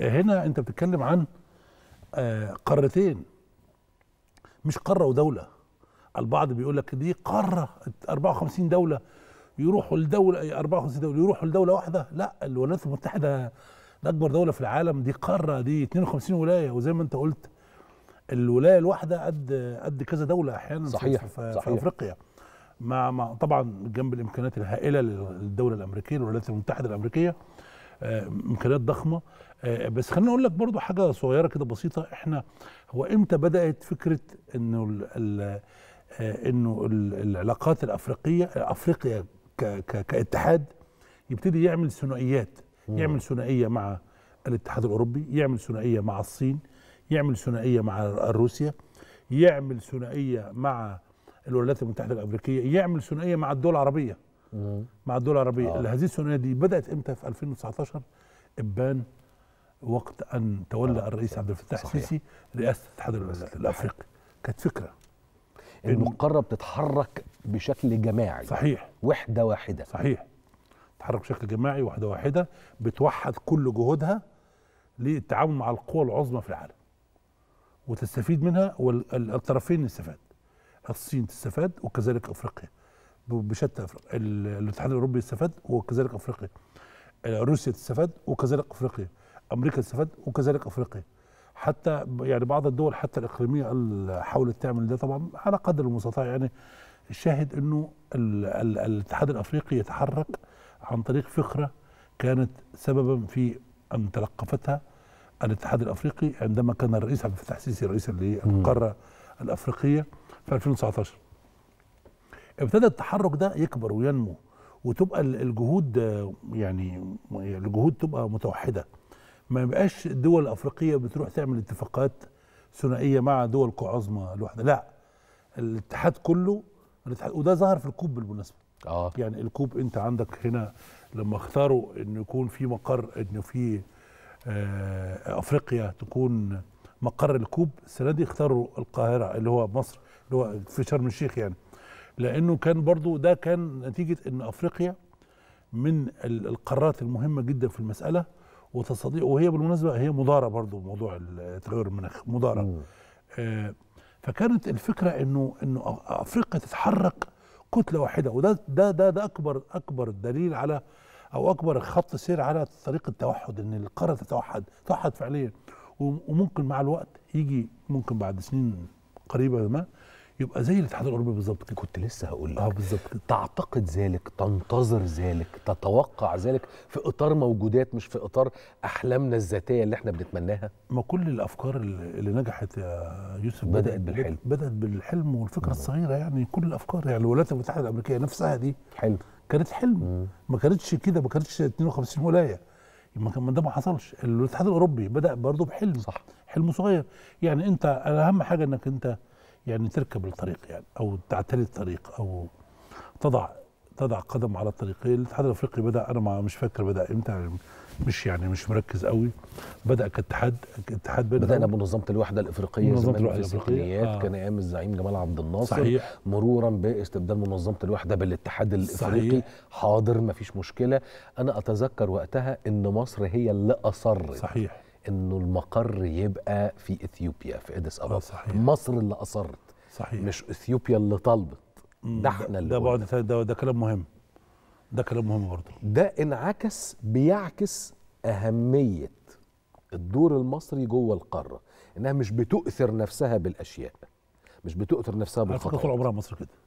هنا انت بتتكلم عن آه، قارتين مش قاره ودوله البعض بيقول لك دي قاره 54 دوله يروحوا لدوله 54 دوله يروحوا لدوله واحده لا الولايات المتحده ده اكبر دوله في العالم دي قاره دي 52 ولايه وزي ما انت قلت الولايه الواحده قد قد كذا دوله احيانا صحيح في, صحيح. في افريقيا مع, مع طبعا جنب الامكانيات الهائله للدوله الامريكيه الولايات المتحده الامريكيه آه، امكانيات ضخمه آه، بس خليني اقول لك برضو حاجه صغيره كده بسيطه احنا هو امتى بدات فكره انه الـ الـ آه، انه العلاقات الافريقيه افريقيا كاتحاد يبتدي يعمل ثنائيات يعمل ثنائيه مع الاتحاد الاوروبي يعمل ثنائيه مع الصين يعمل ثنائيه مع روسيا يعمل ثنائيه مع الولايات المتحده الامريكيه يعمل ثنائيه مع الدول العربيه مع الدول العربيه آه. هذه الثنائيه دي بدات امتى في 2019 ابان وقت ان تولى آه. الرئيس عبد الفتاح السيسي رئاسه الاتحاد الافريقي كانت فكره القاره بتتحرك بشكل جماعي صحيح وحده واحده صحيح تتحرك بشكل جماعي وحده واحده بتوحد كل جهودها للتعاون مع القوى العظمى في العالم وتستفيد منها والطرفين يستفاد الصين تستفاد وكذلك افريقيا بشتى الاتحاد الاوروبي استفاد وكذلك افريقيا روسيا استفاد وكذلك افريقيا امريكا استفاد وكذلك افريقيا حتى يعني بعض الدول حتى الاقليميه حاولت تعمل ده طبعا على قدر المستطاع يعني الشاهد انه الاتحاد الافريقي يتحرك عن طريق فكره كانت سببا في ان تلقفتها الاتحاد الافريقي عندما كان الرئيس عبد الفتاح السيسي رئيسا للقاره الافريقيه في 2019 ابتدى التحرك ده يكبر وينمو وتبقى الجهود يعني الجهود تبقى متوحده ما يبقاش الدول الافريقيه بتروح تعمل اتفاقات ثنائيه مع دول كعظمى لوحدها لا الاتحاد كله الاتحاد وده ظهر في الكوب بالمناسبه اه يعني الكوب انت عندك هنا لما اختاروا انه يكون في مقر انه في آه افريقيا تكون مقر الكوب السنه دي اختاروا القاهره اللي هو مصر اللي هو في شرم الشيخ يعني لانه كان برضو ده كان نتيجه ان افريقيا من القارات المهمه جدا في المساله وتستطيع وهي بالمناسبه هي مضاره برضو بموضوع التغير المناخ مضاره آه فكانت الفكره انه انه افريقيا تتحرك كتله واحده وده ده ده ده اكبر اكبر دليل على او اكبر خط سير على طريق التوحد ان القاره تتوحد توحد فعليا وممكن مع الوقت يجي ممكن بعد سنين قريبه ما يبقى زي الاتحاد الاوروبي بالظبط كنت لسه هقول لك اه بالظبط تعتقد ذلك تنتظر ذلك تتوقع ذلك في اطار موجودات مش في اطار احلامنا الذاتيه اللي احنا بنتمناها ما كل الافكار اللي نجحت يا يوسف بدات, بدأت بالحلم بدات بالحلم والفكره الصغيره يعني كل الافكار يعني الولايات المتحده الامريكيه نفسها دي حلم كانت حلم مم. ما كانتش كده ما كانتش 52 ولايه ما ده ما حصلش الاتحاد الاوروبي بدا برضه بحلم صح حلم صغير يعني انت اهم حاجه انك انت يعني تركب الطريق يعني او تعتلي الطريق او تضع تضع قدم على الطريقين الاتحاد الافريقي بدا انا ما مش فاكر بدا امتى مش يعني مش مركز قوي بدا كاتحاد اتحاد بدانا بمنظمه الوحده الافريقيه منظمه الوحده الافريقيه آه. كان ايام الزعيم جمال عبد الناصر صحيح. مرورا باستبدال منظمه الوحده بالاتحاد الافريقي صحيح. حاضر ما فيش مشكله انا اتذكر وقتها ان مصر هي اللي اصرت صحيح انه المقر يبقى في اثيوبيا في اديس ابابا آه، صحيح. مصر اللي اصرت صحيح مش اثيوبيا اللي طلبت ده احنا اللي ده بعد ده, ده كلام مهم ده كلام مهم برضه ده انعكس بيعكس اهميه الدور المصري جوه القاره انها مش بتؤثر نفسها بالاشياء مش بتؤثر نفسها بالخطوات طول عمرها مصر كده